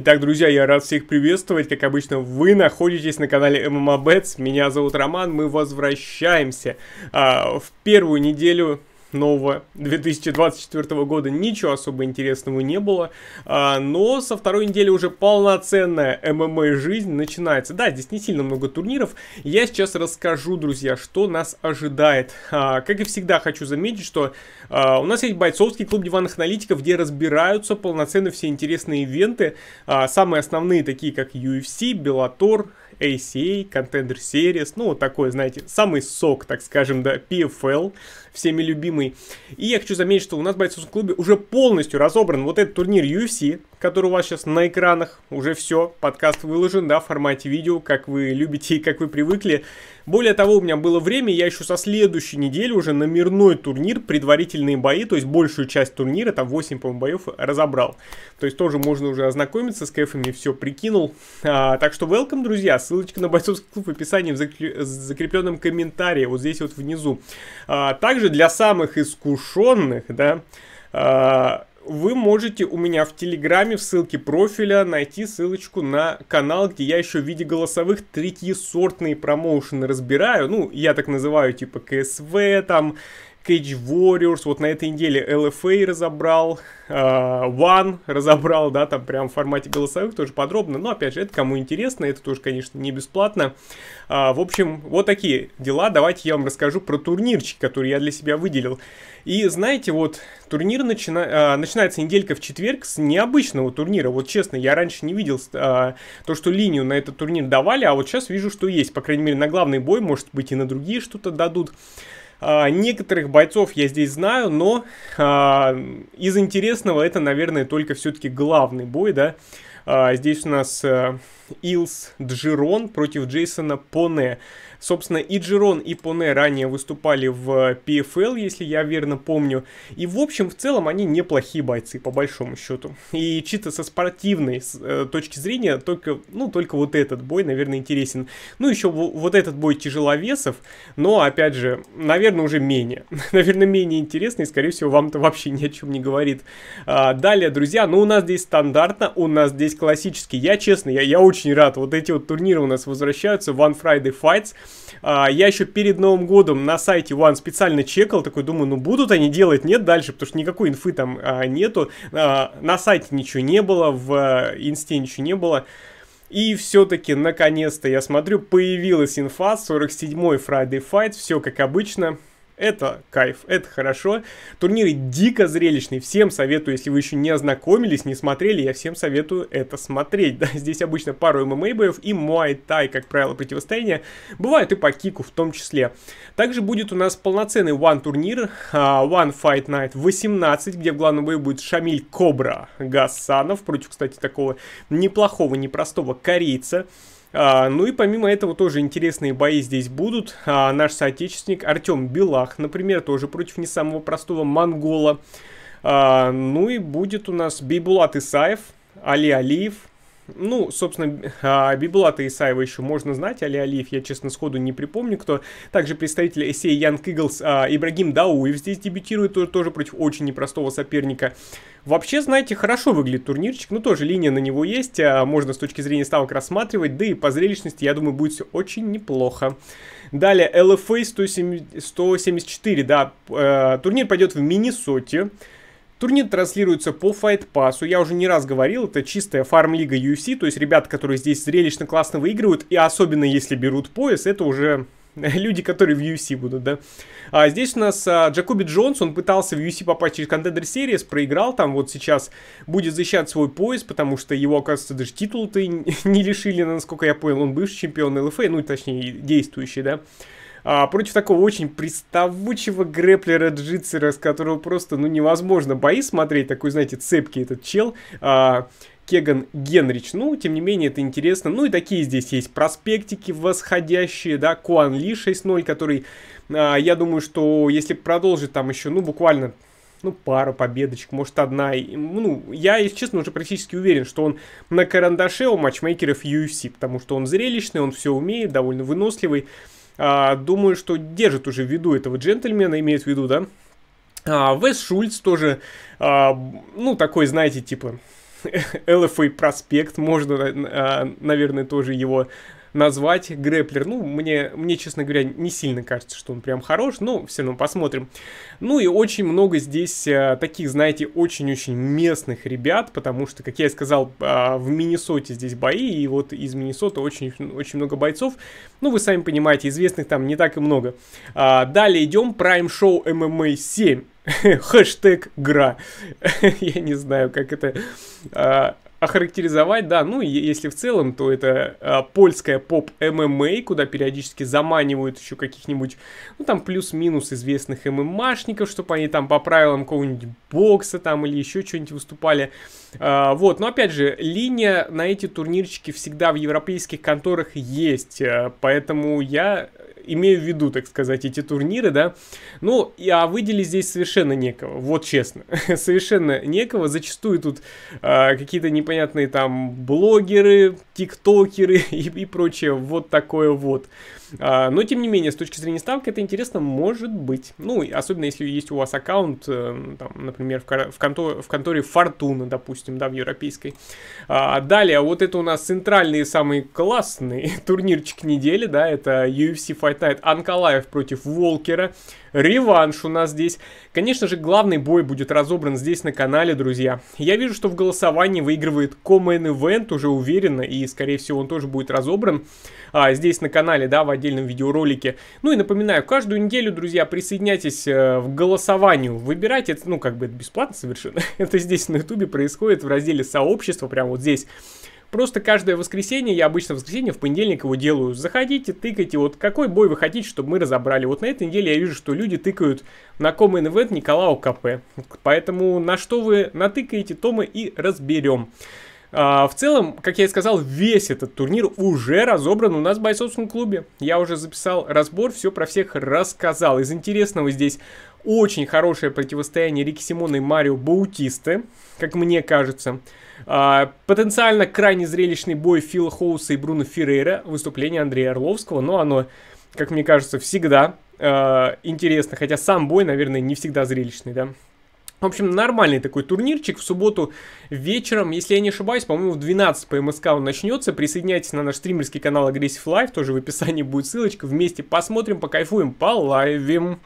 Итак, друзья, я рад всех приветствовать. Как обычно, вы находитесь на канале MMABets. Меня зовут Роман, мы возвращаемся а, в первую неделю нового 2024 года ничего особо интересного не было. А, но со второй недели уже полноценная ММА-жизнь начинается. Да, здесь не сильно много турниров. Я сейчас расскажу, друзья, что нас ожидает. А, как и всегда, хочу заметить, что а, у нас есть бойцовский клуб диванных аналитиков, где разбираются полноценно все интересные ивенты. самые основные, такие как UFC, Bellator, ACA, Contender Series, ну, вот такой, знаете, самый сок, так скажем, да, PFL всеми любимый. И я хочу заметить, что у нас в бойцовском клубе уже полностью разобран вот этот турнир UFC, который у вас сейчас на экранах. Уже все, подкаст выложен, да, в формате видео, как вы любите и как вы привыкли. Более того, у меня было время, я еще со следующей недели уже на мирной турнир, предварительные бои, то есть большую часть турнира, там 8, по-моему, боев разобрал. То есть тоже можно уже ознакомиться с кэфами, все прикинул. А, так что welcome, друзья, ссылочка на бойцовский клуб в описании, в закрепленном комментарии, вот здесь вот внизу. А, также даже для самых искушенных, да, а, вы можете у меня в Телеграме в ссылке профиля найти ссылочку на канал, где я еще в виде голосовых третьесортные промоушены разбираю. Ну, я так называю, типа КСВ, там, Cage Warriors, вот на этой неделе LFA разобрал, а, One разобрал, да, там прям в формате голосовых тоже подробно, но опять же, это кому интересно, это тоже, конечно, не бесплатно. А, в общем, вот такие дела, давайте я вам расскажу про турнирчик, который я для себя выделил. И знаете, вот турнир начина... А, начинается неделька в четверг с необычного турнира, вот честно, я раньше не видел то, что линию на этот турнир давали, а вот сейчас вижу, что есть, по крайней мере, на главный бой, может быть, и на другие что-то дадут. А, некоторых бойцов я здесь знаю, но а, из интересного это, наверное, только все-таки главный бой, да. А, здесь у нас... А, Илс Джирон против Джейсона Поне. Собственно, и Джирон, и Поне ранее выступали в э, PFL, если я верно помню. И в общем, в целом, они неплохие бойцы, по большому счету. И чисто со спортивной э, точки зрения, только, ну, только вот этот бой, наверное, интересен. Ну, еще вот этот бой тяжеловесов, но, опять же, наверное, уже менее. наверное, менее интересный, и, скорее всего, вам-то вообще ни о чем не говорит. А, далее, друзья, ну, у нас здесь стандартно, у нас здесь классический. Я, честно, я, я очень очень рад. Вот эти вот турниры у нас возвращаются, One Friday Fights. А, я еще перед Новым годом на сайте One специально чекал, такой думаю, ну будут они делать, нет дальше, потому что никакой инфы там а, нету. А, на сайте ничего не было, в э, инсте ничего не было. И все-таки, наконец-то, я смотрю, появилась инфа, 47-й Friday Fight, все как обычно, это кайф, это хорошо. Турниры дико зрелищные, всем советую, если вы еще не ознакомились, не смотрели, я всем советую это смотреть. Да, здесь обычно пару ММА боев и муай-тай, как правило, противостояние. бывает и по кику в том числе. Также будет у нас полноценный One турнир, а, One Fight Night 18, где в главном бою будет Шамиль Кобра Гасанов против, кстати, такого неплохого, непростого корейца. А, ну и помимо этого тоже интересные бои здесь будут. А, наш соотечественник Артем Белах, например, тоже против не самого простого монгола. А, ну и будет у нас Бейбулат Исаев, Али Алиев, ну, собственно, а, Библата Исаева еще можно знать, Али Алиев, я, честно, сходу не припомню, кто. Также представитель эссея Янг Иглс а, Ибрагим Дауев здесь дебютирует, тоже тоже против очень непростого соперника. Вообще, знаете, хорошо выглядит турнирчик, но ну, тоже линия на него есть, а, можно с точки зрения ставок рассматривать, да и по зрелищности, я думаю, будет все очень неплохо. Далее, LFA 174, да, э, турнир пойдет в Миннесоте. Турнир транслируется по Fight Pass. Я уже не раз говорил, это чистая фарм-лига UFC, то есть ребята, которые здесь зрелищно классно выигрывают, и особенно если берут пояс, это уже люди, которые в UFC будут, да. А здесь у нас а, Джакоби Джонс, он пытался в UFC попасть через Contender Series, проиграл там, вот сейчас будет защищать свой пояс, потому что его, оказывается, даже титул-то не лишили, насколько я понял, он бывший чемпион ЛФА, ну, точнее, действующий, да а, против такого очень приставучего грэплера джитсера, с которого просто, ну, невозможно бои смотреть, такой, знаете, цепкий этот чел, а, Кеган Генрич. Ну, тем не менее, это интересно. Ну и такие здесь есть проспектики восходящие, да, Куан Ли 6.0, который, а, я думаю, что если продолжит там еще, ну, буквально ну, пару победочек, может, одна. Ну, я, если честно, уже практически уверен, что он на карандаше у матчмейкеров UFC, потому что он зрелищный, он все умеет, довольно выносливый. А, думаю, что держит уже в виду этого джентльмена, имеет в виду, да? А, Вес Шульц тоже, а, ну, такой, знаете, типа... LFA проспект, можно, э, наверное, тоже его назвать грэплер. Ну, мне, мне, честно говоря, не сильно кажется, что он прям хорош, но все равно посмотрим. Ну и очень много здесь э, таких, знаете, очень-очень местных ребят, потому что, как я и сказал, а, в Миннесоте здесь бои, и вот из Миннесоты очень-очень много бойцов. Ну, вы сами понимаете, известных там не так и много. А, далее идем, Prime Show MMA 7. Хэштег гра. Я не знаю, как это... А, охарактеризовать, да, ну, если в целом, то это а, польская поп-ММА, куда периодически заманивают еще каких-нибудь, ну, там, плюс-минус известных ММАшников, чтобы они там по правилам какого-нибудь бокса там или еще что-нибудь выступали. А, вот, но, опять же, линия на эти турнирчики всегда в европейских конторах есть, а, поэтому я имею в виду, так сказать, эти турниры, да. Ну, и, а выделить здесь совершенно некого, вот честно. совершенно некого. Зачастую тут э, какие-то непонятные там блогеры, тиктокеры и, и прочее вот такое вот. А, но, тем не менее, с точки зрения ставки это интересно может быть. Ну, особенно если есть у вас аккаунт, э, там, например, в, контор, в конторе Фортуна, допустим, да, в европейской. А, далее, вот это у нас центральные самые классные турнирчик недели, да, это UFC Fight Night Анкалаев против Волкера. Реванш у нас здесь. Конечно же, главный бой будет разобран здесь на канале, друзья. Я вижу, что в голосовании выигрывает Common Event уже уверенно, и, скорее всего, он тоже будет разобран а, здесь на канале, да, в отдельном видеоролике. Ну и напоминаю, каждую неделю, друзья, присоединяйтесь э, в голосованию. Выбирайте, ну как бы это бесплатно совершенно. это здесь на ютубе происходит в разделе сообщества, прямо вот здесь. Просто каждое воскресенье, я обычно в воскресенье, в понедельник его делаю. Заходите, тыкайте, вот какой бой вы хотите, чтобы мы разобрали. Вот на этой неделе я вижу, что люди тыкают на Common Event Николау КП. Поэтому на что вы натыкаете, то мы и разберем. А, в целом, как я и сказал, весь этот турнир уже разобран у нас в бойцовском клубе. Я уже записал разбор, все про всех рассказал. Из интересного здесь очень хорошее противостояние Рики Симона и Марио Баутисты, как мне кажется. А, потенциально крайне зрелищный бой Фила Хоуса и Бруно Феррейра, выступление Андрея Орловского, но оно, как мне кажется, всегда а, интересно, хотя сам бой, наверное, не всегда зрелищный, да. В общем, нормальный такой турнирчик в субботу вечером, если я не ошибаюсь, по-моему, в 12 по МСК он начнется. Присоединяйтесь на наш стримерский канал Aggressive Live, тоже в описании будет ссылочка. Вместе посмотрим, покайфуем, полайвим.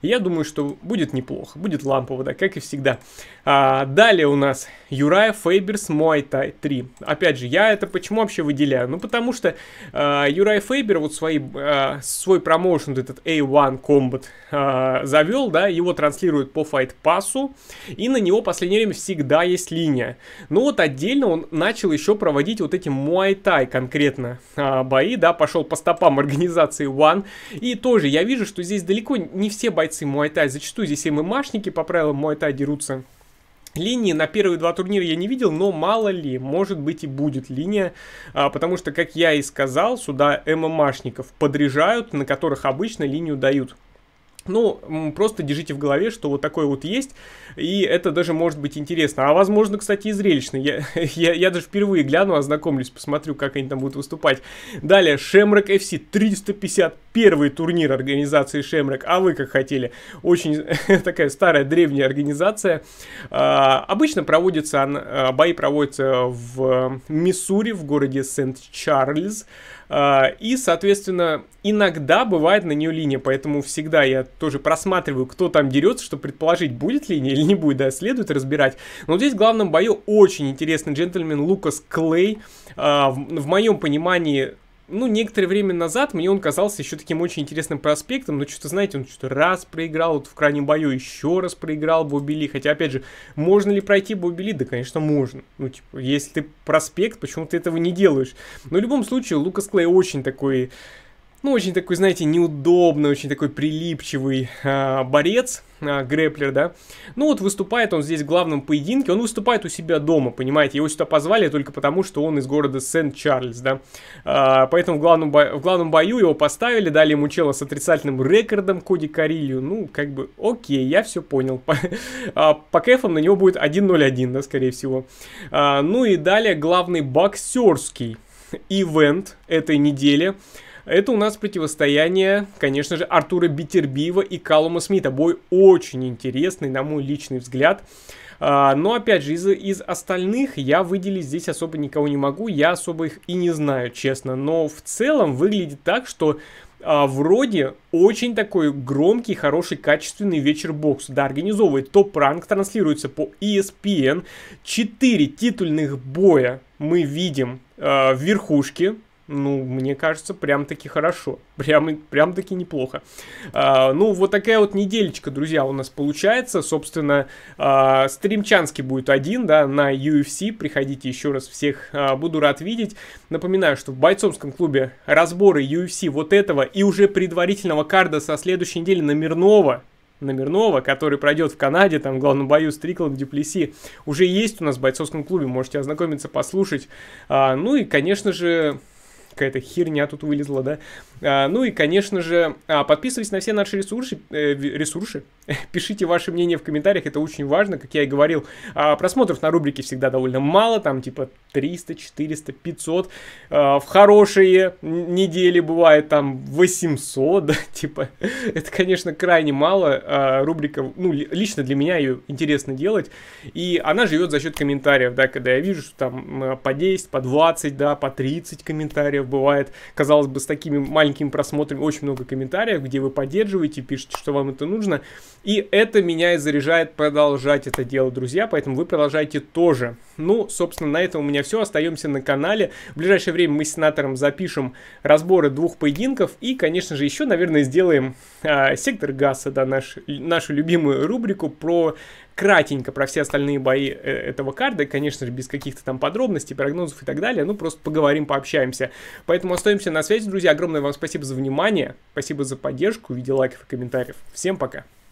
Я думаю, что будет неплохо, будет лампово, да, как и всегда. А, далее у нас Юрая Фейберс Муайтай 3. Опять же, я это почему вообще выделяю? Ну, потому что а, Юрай Фейбер вот свои, а, свой промоушен, этот A1 Combat а, завел, да, его транслируют по файт-пассу, и на него в последнее время всегда есть линия. Но ну вот отдельно он начал еще проводить вот эти муайтай конкретно а, бои, да, пошел по стопам организации One. И тоже я вижу, что здесь далеко не все бойцы муайтай, зачастую здесь и ММАшники по правилам муайтай дерутся. Линии на первые два турнира я не видел, но мало ли, может быть и будет линия, а, потому что, как я и сказал, сюда ММАшников подряжают, на которых обычно линию дают. Ну, просто держите в голове, что вот такой вот есть, и это даже может быть интересно. А возможно, кстати, и зрелищно. Я, я, я даже впервые гляну, ознакомлюсь, посмотрю, как они там будут выступать. Далее, Шемрак FC 351 первый турнир организации Шемрак. А вы как хотели? Очень такая старая древняя организация. А, обычно проводится, а, бои проводятся в э, Миссури, в городе Сент-Чарльз. А, и, соответственно, иногда бывает на нее линия, поэтому всегда я тоже просматриваю, кто там дерется, чтобы предположить, будет линия или не будет, да, следует разбирать. Но здесь в главном бою очень интересный джентльмен Лукас Клей. А, в моем понимании ну, некоторое время назад мне он казался еще таким очень интересным проспектом, но что-то, знаете, он что-то раз проиграл, вот в крайнем бою еще раз проиграл Бобили, хотя, опять же, можно ли пройти Бобили? Да, конечно, можно. Ну, типа, если ты проспект, почему ты этого не делаешь? Но в любом случае, Лукас Клей очень такой ну, очень такой, знаете, неудобный, очень такой прилипчивый э, борец, э, грэплер, да. Ну, вот выступает он здесь в главном поединке, он выступает у себя дома, понимаете, его сюда позвали только потому, что он из города Сент-Чарльз, да. Э, поэтому в главном, бо... в главном бою его поставили, дали ему чело с отрицательным рекордом Коди Карилью, ну, как бы, окей, я все понял. По, э, по кэфам на него будет 1-0-1, да, скорее всего. Э, ну и далее главный боксерский ивент этой недели – это у нас противостояние, конечно же, Артура Битербиева и Калума Смита. Бой очень интересный, на мой личный взгляд. А, но, опять же, из, из остальных я выделить здесь особо никого не могу. Я особо их и не знаю, честно. Но в целом выглядит так, что а, вроде очень такой громкий, хороший, качественный вечер бокса. Да, организовывает топ-ранг, транслируется по ESPN. Четыре титульных боя мы видим э, в верхушке ну, мне кажется, прям-таки хорошо. Прям, прям-таки неплохо. А, ну, вот такая вот недельечка, друзья, у нас получается. Собственно, а, стримчанский будет один, да, на UFC. Приходите еще раз всех, а, буду рад видеть. Напоминаю, что в бойцовском клубе разборы UFC вот этого и уже предварительного карда со следующей недели номерного Номерного, который пройдет в Канаде, там в главном бою с Триклом Дюплеси, уже есть у нас в бойцовском клубе, можете ознакомиться, послушать. А, ну и, конечно же, какая-то херня тут вылезла, да. А, ну и, конечно же, а, подписывайтесь на все наши ресурсы, э, ресурсы, Пишите ваше мнение в комментариях, это очень важно. Как я и говорил, а, просмотров на рубрике всегда довольно мало, там типа 300, 400, 500. В хорошие недели бывает там 800, да, типа. Это, конечно, крайне мало. А, рубрика, ну, лично для меня ее интересно делать. И она живет за счет комментариев, да, когда я вижу, что там по 10, по 20, да, по 30 комментариев бывает. Казалось бы, с такими маленькими просмотрами очень много комментариев, где вы поддерживаете, пишете, что вам это нужно. И это меня и заряжает продолжать это дело, друзья, поэтому вы продолжайте тоже. Ну, собственно, на этом у меня все. Остаемся на канале. В ближайшее время мы с сенатором запишем разборы двух поединков. И, конечно же, еще, наверное, сделаем э, сектор Гасса, да, наш, нашу любимую рубрику про кратенько про все остальные бои э, этого карда, конечно же, без каких-то там подробностей, прогнозов и так далее, ну, просто поговорим, пообщаемся. Поэтому остаемся на связи, друзья, огромное вам спасибо за внимание, спасибо за поддержку в виде лайков и комментариев. Всем пока!